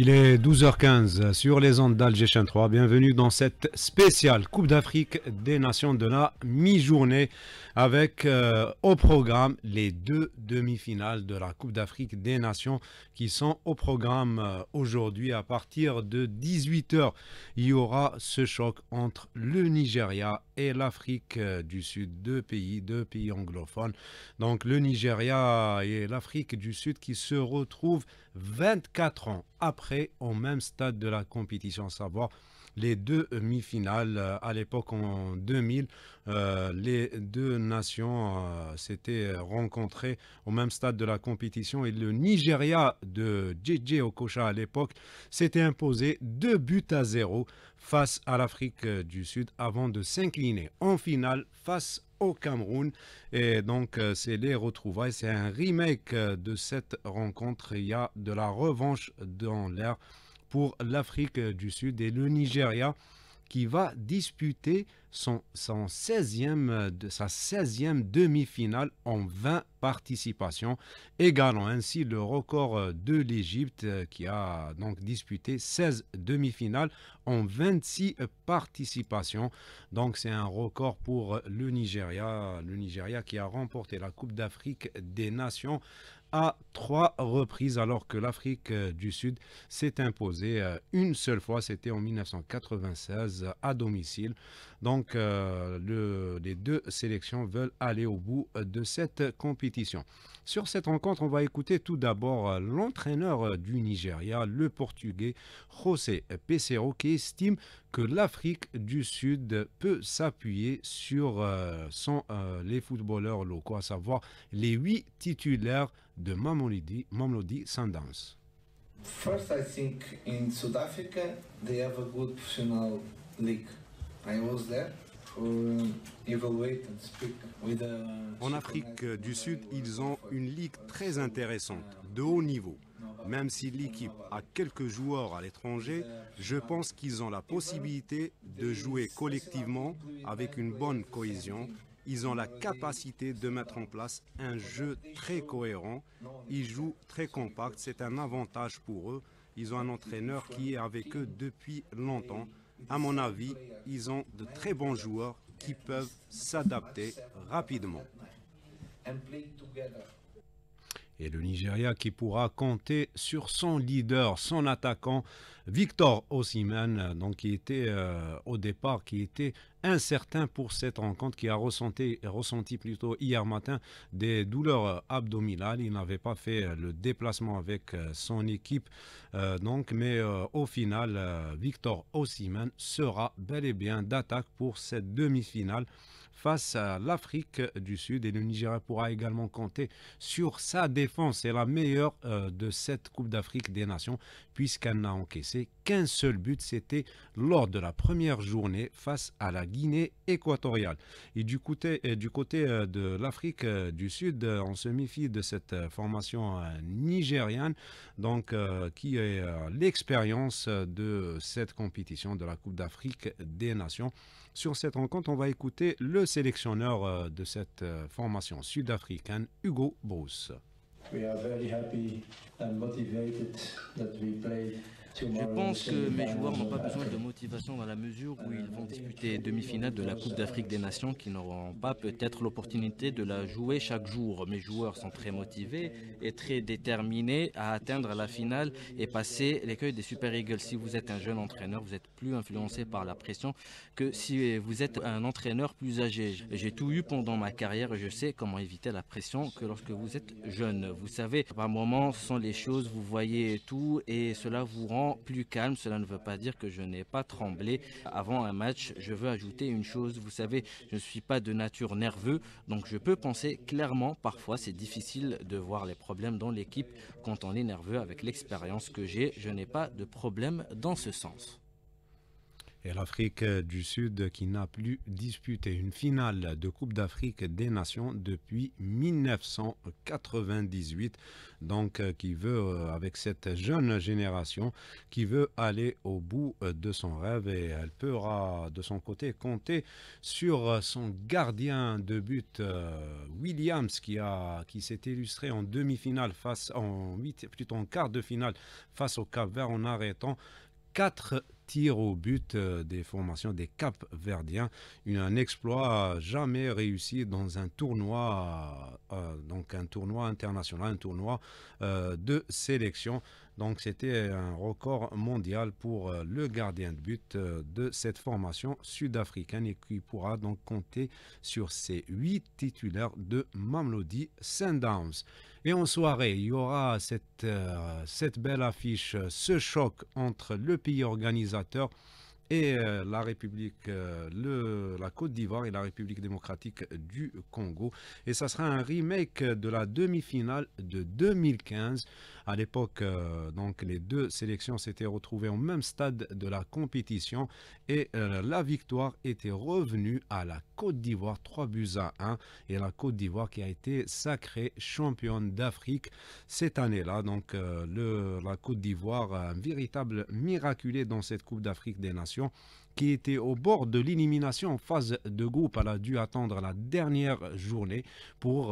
Il est 12h15 sur les ondes d'Algéchen 3. Bienvenue dans cette spéciale Coupe d'Afrique des Nations de la mi-journée avec euh, au programme les deux demi-finales de la Coupe d'Afrique des Nations qui sont au programme euh, aujourd'hui à partir de 18h. Il y aura ce choc entre le Nigeria et l'Afrique euh, du Sud, deux pays, deux pays anglophones. Donc le Nigeria et l'Afrique du Sud qui se retrouvent 24 ans après au même stade de la compétition, savoir les deux demi-finales. Euh, à l'époque, en 2000, euh, les deux nations euh, s'étaient rencontrées au même stade de la compétition et le Nigeria de JJ Okocha à l'époque s'était imposé deux buts à zéro face à l'Afrique du Sud avant de s'incliner en finale face au Cameroun. Et donc, c'est les retrouvailles. C'est un remake de cette rencontre. Il y a de la revanche dans l'air pour l'Afrique du Sud et le Nigeria qui va disputer son, 16e, sa 16e demi-finale en 20 participations, égalant ainsi le record de l'Égypte euh, qui a donc disputé 16 demi-finales en 26 participations. Donc c'est un record pour le Nigeria, le Nigeria qui a remporté la Coupe d'Afrique des Nations à trois reprises, alors que l'Afrique euh, du Sud s'est imposée euh, une seule fois, c'était en 1996 à domicile. Donc, euh, les deux sélections veulent aller au bout de cette compétition. Sur cette rencontre, on va écouter tout d'abord euh, l'entraîneur euh, du Nigeria, le portugais José Pesero, qui estime que l'Afrique du Sud peut s'appuyer sur son, les footballeurs locaux, à savoir les huit titulaires de Mamolidi Sandans. Sundance. First, I think in South Africa they have a good Um, uh, en Afrique du Sud, ils ont une ligue très intéressante, uh, de haut niveau. Même si l'équipe a quelques joueurs à l'étranger, je pense qu'ils ont la possibilité de jouer collectivement avec une bonne cohésion. Ils ont la capacité de mettre en place un jeu très cohérent. Ils jouent très compact, c'est un avantage pour eux. Ils ont un entraîneur qui est avec eux depuis longtemps. À mon avis, ils ont de très bons joueurs qui peuvent s'adapter rapidement et le Nigeria qui pourra compter sur son leader, son attaquant, Victor Osimhen, donc qui était euh, au départ, qui était incertain pour cette rencontre, qui a ressenti, ressenti plutôt hier matin des douleurs euh, abdominales. Il n'avait pas fait euh, le déplacement avec son équipe, donc, mais au final, Victor Osimhen sera bel et bien d'attaque pour cette demi-finale face à l'Afrique du Sud et le Nigeria pourra également compter sur sa défense. C'est la meilleure euh, de cette Coupe d'Afrique des Nations puisqu'elle n'a encaissé qu'un seul but, c'était lors de la première journée face à la Guinée équatoriale. Et du côté, euh, du côté euh, de l'Afrique du Sud, on se méfie de cette formation nigériane donc, qui est l'expérience de cette compétition de la Coupe d'Afrique des Nations. Sur cette rencontre, on va écouter le sélectionneur euh, de cette euh, formation sud-africaine, Hugo Bruce. Je pense que mes joueurs n'ont pas besoin de motivation dans la mesure où ils vont disputer demi-finale de la Coupe d'Afrique des Nations, qui n'auront pas peut-être l'opportunité de la jouer chaque jour. Mes joueurs sont très motivés et très déterminés à atteindre la finale et passer l'écueil des Super Eagles. Si vous êtes un jeune entraîneur, vous êtes plus influencé par la pression que si vous êtes un entraîneur plus âgé. J'ai tout eu pendant ma carrière et je sais comment éviter la pression que lorsque vous êtes jeune. Vous savez, par moments, sont les choses, vous voyez tout et cela vous rend plus calme. Cela ne veut pas dire que je n'ai pas tremblé avant un match. Je veux ajouter une chose. Vous savez, je ne suis pas de nature nerveux, donc je peux penser clairement. Parfois, c'est difficile de voir les problèmes dans l'équipe quand on est nerveux. Avec l'expérience que j'ai, je n'ai pas de problème dans ce sens et l'Afrique du Sud qui n'a plus disputé une finale de Coupe d'Afrique des Nations depuis 1998. Donc euh, qui veut, euh, avec cette jeune génération, qui veut aller au bout euh, de son rêve et elle pourra de son côté compter sur son gardien de but Williams qui, a, qui s'est illustré en demi-finale face en huit, plutôt en quart de finale face au Cap-Vert en arrêtant 4 tir au but euh, des formations des Cap-Verdiens. Un exploit jamais réussi dans un tournoi euh, donc un tournoi international, un tournoi euh, de sélection. Donc c'était un record mondial pour euh, le gardien de but de cette formation sud-africaine et qui pourra donc compter sur ses huit titulaires de Mamlodi Sundowns. Et en soirée, il y aura cette belle affiche, ce choc entre le pays organisateur et euh, la République, euh, le, la Côte d'Ivoire et la République démocratique du Congo. Et ça sera un remake de la demi-finale de 2015. À l'époque, euh, donc les deux sélections s'étaient retrouvées au même stade de la compétition et euh, la victoire était revenue à la Côte d'Ivoire 3 buts à 1 et la Côte d'Ivoire qui a été sacrée championne d'Afrique cette année-là. Donc euh, le, la Côte d'Ivoire, un véritable miraculé dans cette Coupe d'Afrique des Nations qui était au bord de l'élimination en phase de groupe. Elle a dû attendre la dernière journée pour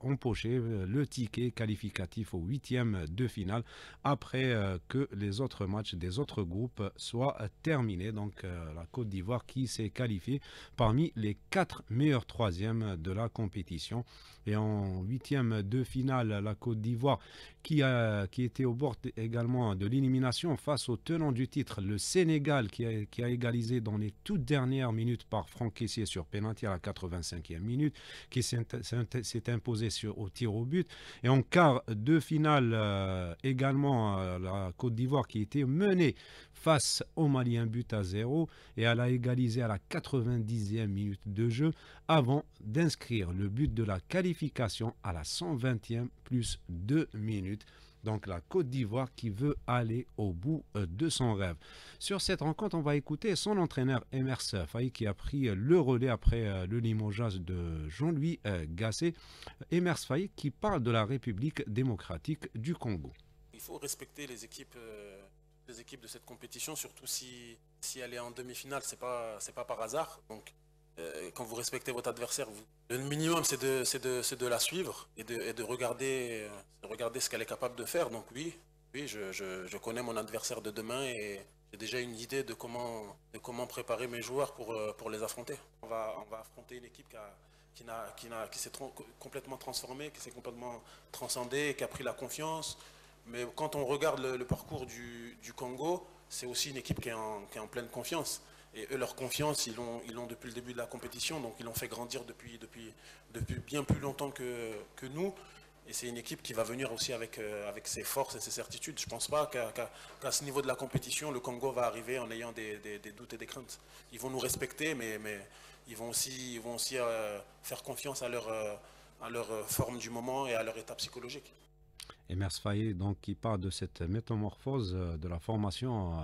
empocher le ticket qualificatif au 8e de finale après euh, que les autres matchs des autres groupes soient terminés. Donc euh, la Côte d'Ivoire qui s'est qualifiée parmi les quatre meilleurs troisièmes de la compétition. Et en huitième de finale, la Côte d'Ivoire qui, a, qui était au bord également de l'élimination face au tenant du titre, le Sénégal qui a, qui a égalisé dans les toutes dernières minutes par Franck Kessier sur pénalty à la 85e minute, qui s'est imposé sur, au tir au but. Et en quart de finale, euh, également euh, la Côte d'Ivoire qui était menée face au Mali un but à zéro et elle a égalisé à la 90e minute de jeu avant d'inscrire le but de la qualification à la 120e plus 2 minutes donc la Côte d'Ivoire qui veut aller au bout euh, de son rêve. Sur cette rencontre, on va écouter son entraîneur Emers Faye qui a pris euh, le relais après euh, le limoges de Jean-Louis Gasset. Emers Faye qui parle de la République démocratique du Congo. Il faut respecter les équipes, les équipes de cette compétition, surtout si, si elle est en demi-finale, c'est pas, pas par hasard. Donc euh, quand vous respectez votre adversaire, le minimum c'est de, la suivre et de, regarder, euh, regarder ce qu'elle est capable de faire. Donc oui, oui je, connais mon adversaire de demain et j'ai déjà une idée de comment, comment préparer mes joueurs euh, pour, les affronter. On va, on va affronter une équipe qui s'est complètement transformée, qui s'est complètement transcendée, qui a pris la confiance. Mais quand on regarde le, parcours du, Congo, c'est aussi une équipe qui est en pleine confiance. Et eux, leur confiance, ils l'ont, ils depuis le début de la compétition, donc ils l'ont fait grandir depuis, depuis, depuis bien plus longtemps que, que nous. Et c'est une équipe qui va venir aussi avec, euh, avec ses forces et ses certitudes. Je ne pense pas qu'à ce niveau de la compétition, le Congo va arriver en ayant des, doutes et des craintes. Ils vont nous respecter, mais, mais ils vont aussi, ils vont aussi euh, faire confiance à leur, euh, à leur forme du moment et à leur état psychologique. Emers Faye, donc, qui parle de cette métamorphose euh, de la formation euh,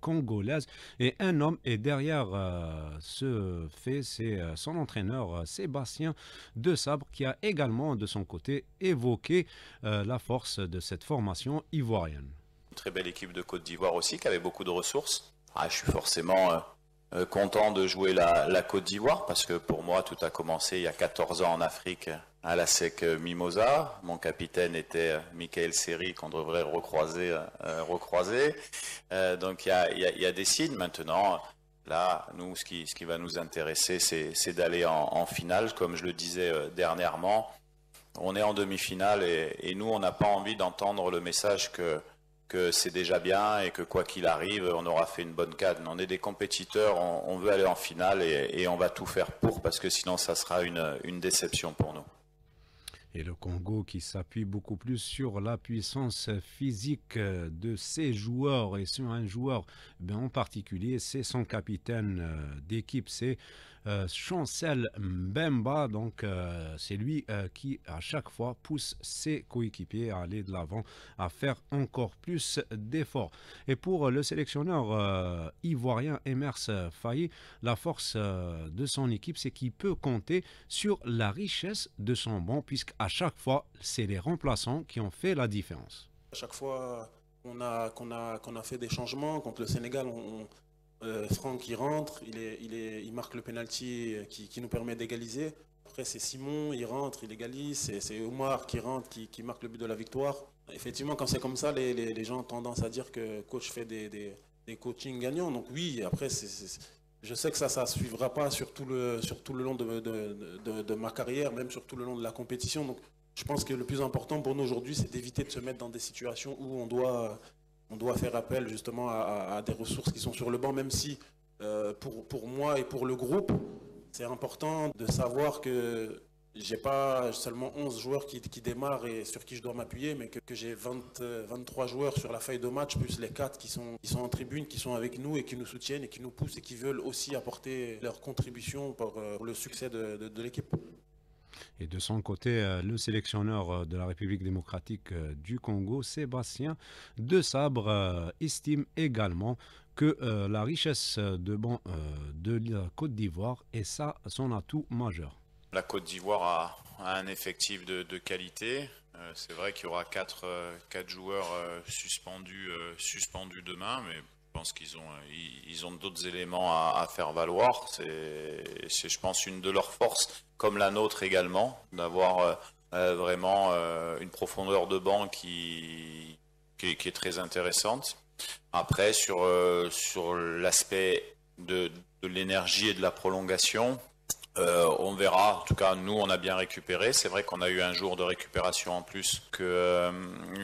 congolaise. Et un homme est derrière euh, ce fait, c'est son entraîneur Sébastien De Sabre, qui a également, de son côté, évoqué la force de cette formation ivoirienne. Très belle équipe de Côte d'Ivoire aussi, qui avait beaucoup de ressources. Ah, je suis forcément euh, content de jouer la, Côte d'Ivoire parce que pour moi tout a commencé il y a 14 ans en Afrique à la SEC Mimosa. Mon capitaine était euh, Michael Seri qu'on devrait recroiser. donc il y a, des signes maintenant. Là, nous, ce qui, va nous intéresser, c'est d'aller en, finale. Comme je le disais euh, dernièrement, on est en demi-finale et, et, nous, on n'a pas envie d'entendre le message que que c'est déjà bien et que quoi qu'il arrive, on aura fait une bonne cadre. On est des compétiteurs, on, veut aller en finale et, on va tout faire pour parce que sinon ça sera une, déception pour nous. Et le Congo qui s'appuie beaucoup plus sur la puissance physique de ses joueurs et sur un joueur ben, en particulier, c'est son capitaine euh, d'équipe, c'est euh, Chancel Mbemba. Donc, euh, c'est lui euh, qui, à chaque fois, pousse ses coéquipiers à aller de l'avant, à faire encore plus d'efforts. Et pour le sélectionneur ivoirien Emers Faye, la force de son équipe, c'est qu'il peut compter sur la richesse de son banc, puisque à chaque fois, c'est les remplaçants qui ont fait la différence. À chaque fois qu'on a, fait des changements contre le Sénégal, on euh, Franck qui rentre, il, est, il, est, il marque le penalty euh, qui, nous permet d'égaliser. Après, c'est Simon, il rentre, il égalise. C'est Omar qui rentre, qui, marque le but de la victoire. Effectivement, quand c'est comme ça, les, les, les, gens ont tendance à dire que coach fait des, des, coachings gagnants. Donc oui, après, je sais que ça ne suivra pas sur tout le, sur tout le long de, de, de, ma carrière, même sur tout le long de la compétition. Donc je pense que le plus important pour nous aujourd'hui, c'est d'éviter de se mettre dans des situations où on doit on doit faire appel justement à, des ressources qui sont sur le banc, même si euh, pour, moi et pour le groupe, c'est important de savoir que j'ai pas seulement 11 joueurs qui, démarrent et sur qui je dois m'appuyer, mais que, j'ai 23 euh, joueurs sur la feuille de match, plus les 4 qui sont, sont en tribune, qui sont avec nous et qui nous soutiennent et qui nous poussent et qui veulent aussi apporter leur contribution pour, euh, le succès de l'équipe. Et de son côté, euh, le sélectionneur euh, de la République démocratique euh, du Congo, Sébastien De Sabre, estime également que la richesse de, bon, de la Côte d'Ivoire est ça son atout majeur. La Côte d'Ivoire a, un effectif de, qualité. c'est vrai qu'il y aura 4 quatre joueurs suspendus, suspendus demain, mais je pense qu'ils ont, ils ont d'autres éléments à, faire valoir. C'est, je pense, une de leurs forces, comme la nôtre également, d'avoir euh, euh, vraiment euh, une profondeur de banc qui, qui, est très intéressante. Après, sur, sur l'aspect de, de l'énergie et de la prolongation, on verra. En tout cas, nous, on a bien récupéré. C'est vrai qu'on a eu un jour de récupération en plus que,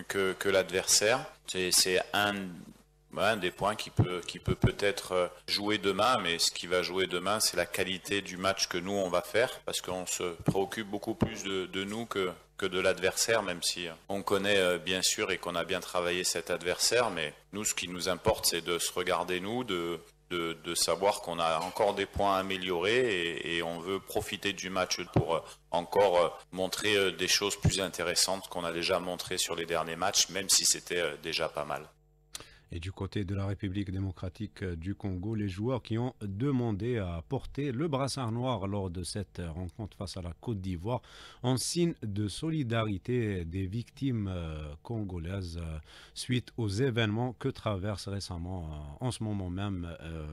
que, que l'adversaire. C'est un des points qui peut peut être euh, jouer demain, mais ce qui va jouer demain, c'est la qualité du match que nous on va faire, parce qu'on se préoccupe beaucoup plus de, nous que de l'adversaire, même si euh, on connaît euh, bien sûr et qu'on a bien travaillé cet adversaire, mais nous ce qui nous importe, c'est de se regarder nous, de savoir qu'on a encore des points à améliorer et, et, on veut profiter du match pour encore montrer des choses plus intéressantes qu'on a déjà montrées sur les derniers matchs, même si c'était déjà pas mal. Et du côté de la République démocratique euh, du Congo, les joueurs qui ont demandé à porter le brassard noir lors de cette euh, rencontre face à la Côte d'Ivoire en signe de solidarité des victimes euh, congolaises suite aux événements que traverse récemment, en ce moment même,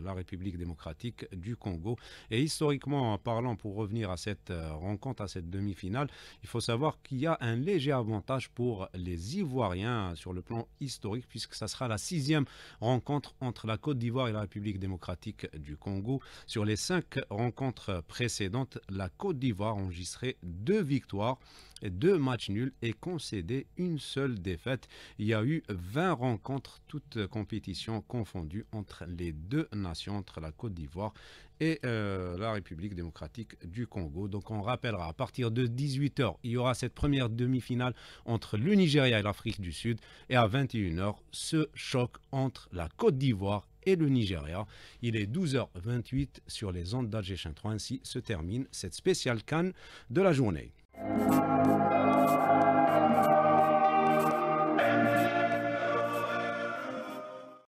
la République démocratique du Congo. Et historiquement parlant, pour revenir à cette rencontre, à cette demi-finale, il faut savoir qu'il y a un léger avantage pour les Ivoiriens sur le plan historique puisque ça sera la sixième deuxième rencontre entre la Côte d'Ivoire et la République démocratique du Congo. Sur les cinq rencontres précédentes, la Côte d'Ivoire enregistré deux victoires, deux matchs nuls et concédé une seule défaite. Il y a eu 20 rencontres, toutes compétitions confondues entre les deux nations, entre la Côte d'Ivoire et euh, la République démocratique du Congo. Donc on rappellera, à partir de 18h, il y aura cette première demi-finale entre le Nigeria et l'Afrique du Sud, et à 21h, ce choc entre la Côte d'Ivoire et le Nigeria. Il est 12h28 sur les ondes d'Algéchin 3. Ainsi se termine cette spéciale Cannes de la journée.